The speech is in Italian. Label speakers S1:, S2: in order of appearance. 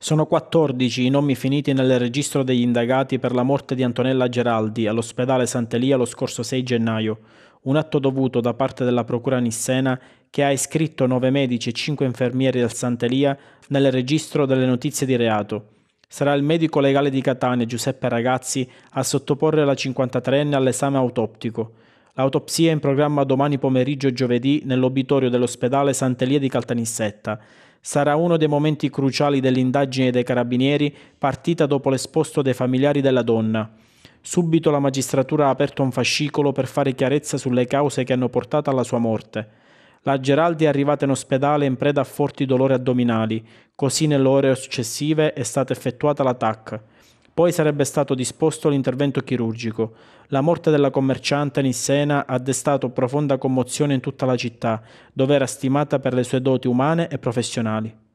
S1: Sono 14 i nomi finiti nel registro degli indagati per la morte di Antonella Geraldi all'ospedale Sant'Elia lo scorso 6 gennaio, un atto dovuto da parte della Procura Nissena che ha iscritto 9 medici e 5 infermieri del Sant'Elia nel registro delle notizie di reato. Sarà il medico legale di Catania Giuseppe Ragazzi a sottoporre la 53enne all'esame autoptico. L'autopsia è in programma domani pomeriggio e giovedì nell'obitorio dell'ospedale Sant'Elia di Caltanissetta. Sarà uno dei momenti cruciali dell'indagine dei carabinieri partita dopo l'esposto dei familiari della donna. Subito la magistratura ha aperto un fascicolo per fare chiarezza sulle cause che hanno portato alla sua morte. La Geraldi è arrivata in ospedale in preda a forti dolori addominali, così nelle ore successive è stata effettuata l'attacco. Poi sarebbe stato disposto l'intervento chirurgico. La morte della commerciante Nissena ha destato profonda commozione in tutta la città, dove era stimata per le sue doti umane e professionali.